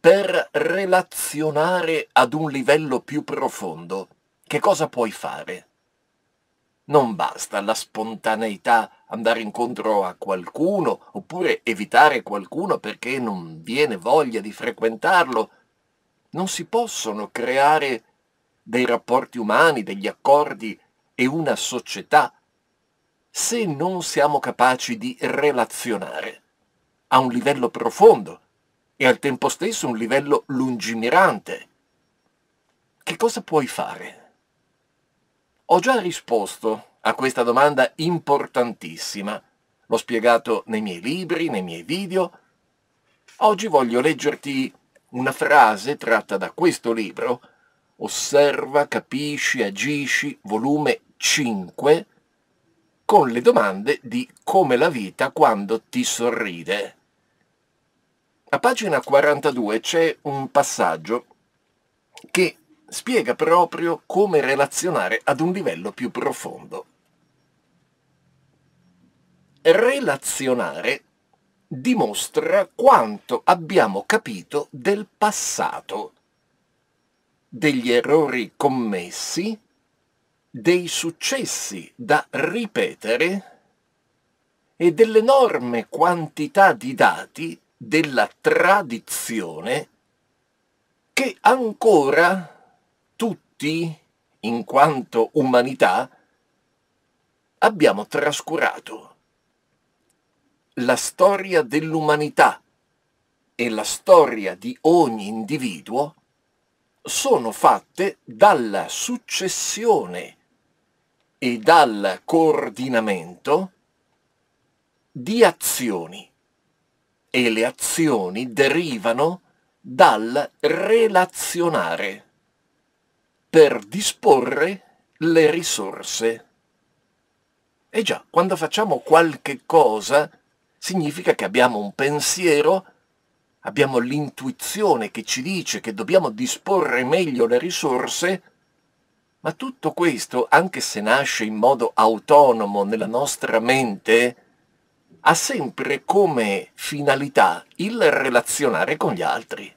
per relazionare ad un livello più profondo, che cosa puoi fare? Non basta la spontaneità andare incontro a qualcuno oppure evitare qualcuno perché non viene voglia di frequentarlo. Non si possono creare dei rapporti umani, degli accordi e una società se non siamo capaci di relazionare a un livello profondo e al tempo stesso un livello lungimirante. Che cosa puoi fare? Ho già risposto a questa domanda importantissima. L'ho spiegato nei miei libri, nei miei video. Oggi voglio leggerti una frase tratta da questo libro, Osserva, capisci, agisci, volume 5, con le domande di come la vita quando ti sorride. A pagina 42 c'è un passaggio che spiega proprio come relazionare ad un livello più profondo. Relazionare dimostra quanto abbiamo capito del passato, degli errori commessi, dei successi da ripetere e dell'enorme quantità di dati della tradizione che ancora tutti, in quanto umanità, abbiamo trascurato. La storia dell'umanità e la storia di ogni individuo sono fatte dalla successione e dal coordinamento di azioni e le azioni derivano dal relazionare per disporre le risorse. E già, quando facciamo qualche cosa, significa che abbiamo un pensiero, abbiamo l'intuizione che ci dice che dobbiamo disporre meglio le risorse, ma tutto questo, anche se nasce in modo autonomo nella nostra mente, ha sempre come finalità il relazionare con gli altri.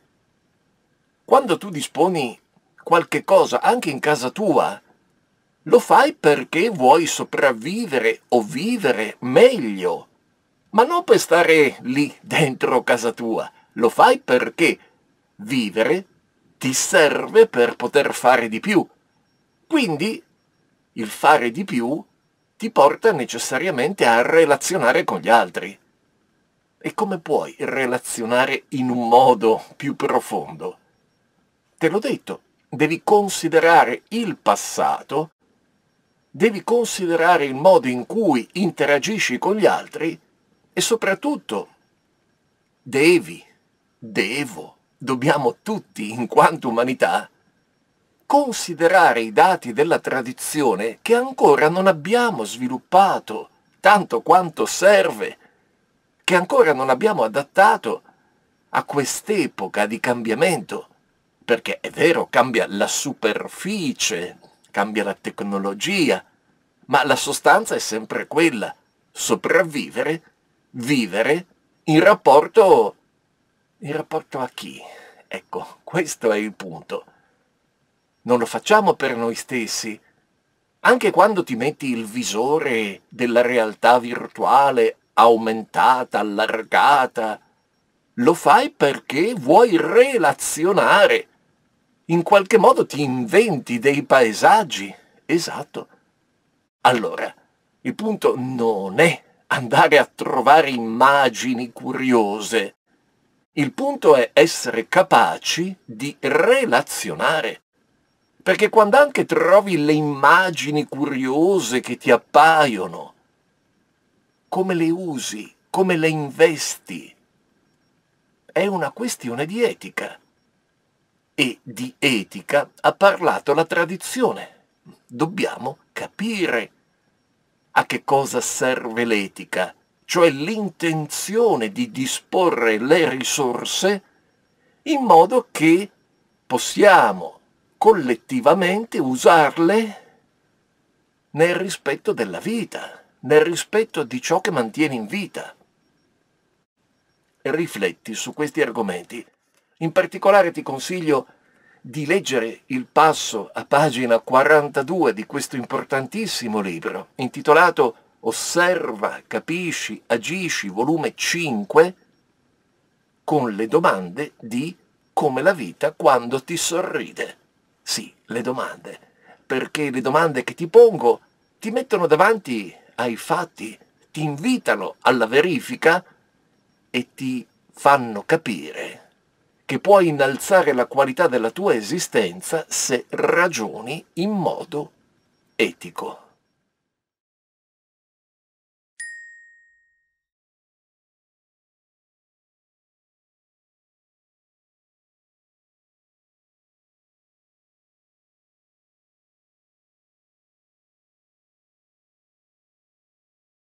Quando tu disponi qualche cosa anche in casa tua, lo fai perché vuoi sopravvivere o vivere meglio, ma non per stare lì dentro casa tua, lo fai perché vivere ti serve per poter fare di più. Quindi il fare di più ti porta necessariamente a relazionare con gli altri. E come puoi relazionare in un modo più profondo? Te l'ho detto, devi considerare il passato, devi considerare il modo in cui interagisci con gli altri e soprattutto devi, devo, dobbiamo tutti in quanto umanità considerare i dati della tradizione che ancora non abbiamo sviluppato tanto quanto serve, che ancora non abbiamo adattato a quest'epoca di cambiamento, perché è vero, cambia la superficie, cambia la tecnologia, ma la sostanza è sempre quella, sopravvivere, vivere in rapporto... in rapporto a chi? Ecco, questo è il punto non lo facciamo per noi stessi. Anche quando ti metti il visore della realtà virtuale aumentata, allargata, lo fai perché vuoi relazionare. In qualche modo ti inventi dei paesaggi. Esatto. Allora, il punto non è andare a trovare immagini curiose. Il punto è essere capaci di relazionare. Perché quando anche trovi le immagini curiose che ti appaiono, come le usi, come le investi, è una questione di etica. E di etica ha parlato la tradizione. Dobbiamo capire a che cosa serve l'etica, cioè l'intenzione di disporre le risorse in modo che possiamo collettivamente usarle nel rispetto della vita, nel rispetto di ciò che mantieni in vita. Rifletti su questi argomenti. In particolare ti consiglio di leggere il passo a pagina 42 di questo importantissimo libro, intitolato Osserva, capisci, agisci, volume 5, con le domande di come la vita quando ti sorride. Sì, le domande. Perché le domande che ti pongo ti mettono davanti ai fatti, ti invitano alla verifica e ti fanno capire che puoi innalzare la qualità della tua esistenza se ragioni in modo etico.